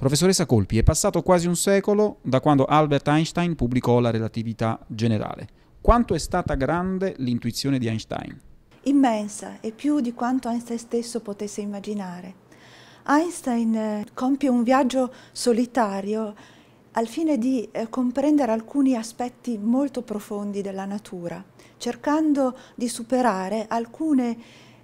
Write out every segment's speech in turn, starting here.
Professoressa Colpi, è passato quasi un secolo da quando Albert Einstein pubblicò la relatività generale. Quanto è stata grande l'intuizione di Einstein? Immensa e più di quanto Einstein stesso potesse immaginare. Einstein eh, compie un viaggio solitario al fine di eh, comprendere alcuni aspetti molto profondi della natura, cercando di superare alcune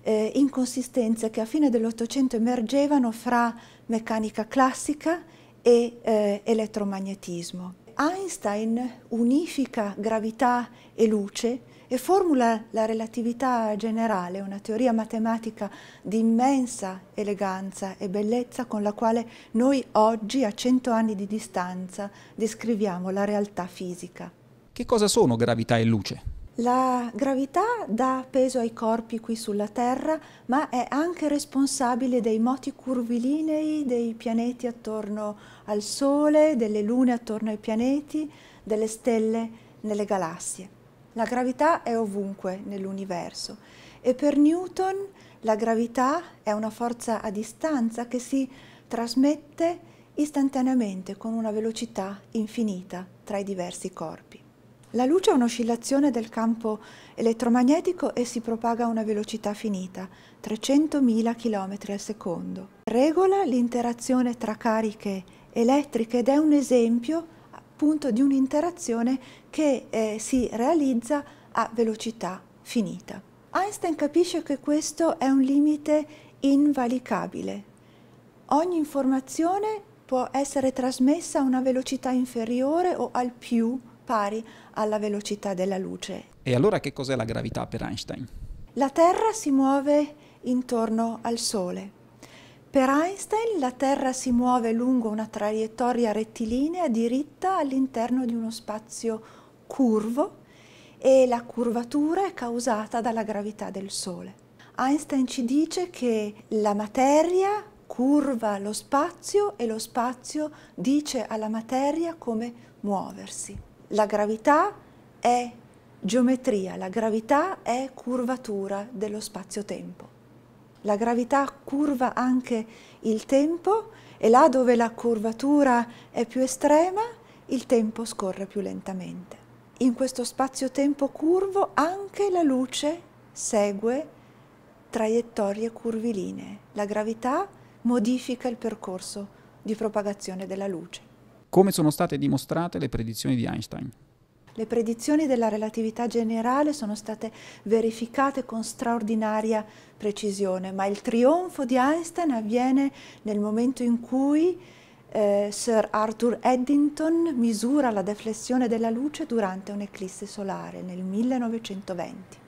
eh, inconsistenze che a fine dell'Ottocento emergevano fra meccanica classica e eh, elettromagnetismo. Einstein unifica gravità e luce e formula la relatività generale, una teoria matematica di immensa eleganza e bellezza con la quale noi oggi, a cento anni di distanza, descriviamo la realtà fisica. Che cosa sono gravità e luce? La gravità dà peso ai corpi qui sulla Terra, ma è anche responsabile dei moti curvilinei dei pianeti attorno al Sole, delle lune attorno ai pianeti, delle stelle nelle galassie. La gravità è ovunque nell'universo e per Newton la gravità è una forza a distanza che si trasmette istantaneamente con una velocità infinita tra i diversi corpi. La luce è un'oscillazione del campo elettromagnetico e si propaga a una velocità finita, 300.000 km al secondo. Regola l'interazione tra cariche elettriche ed è un esempio appunto di un'interazione che eh, si realizza a velocità finita. Einstein capisce che questo è un limite invalicabile. Ogni informazione può essere trasmessa a una velocità inferiore o al più pari alla velocità della luce. E allora che cos'è la gravità per Einstein? La Terra si muove intorno al Sole. Per Einstein la Terra si muove lungo una traiettoria rettilinea diritta all'interno di uno spazio curvo e la curvatura è causata dalla gravità del Sole. Einstein ci dice che la materia curva lo spazio e lo spazio dice alla materia come muoversi la gravità è geometria, la gravità è curvatura dello spazio-tempo. La gravità curva anche il tempo e là dove la curvatura è più estrema, il tempo scorre più lentamente. In questo spazio-tempo curvo anche la luce segue traiettorie curvilinee. La gravità modifica il percorso di propagazione della luce. Come sono state dimostrate le predizioni di Einstein? Le predizioni della relatività generale sono state verificate con straordinaria precisione, ma il trionfo di Einstein avviene nel momento in cui eh, Sir Arthur Eddington misura la deflessione della luce durante un'eclisse solare nel 1920.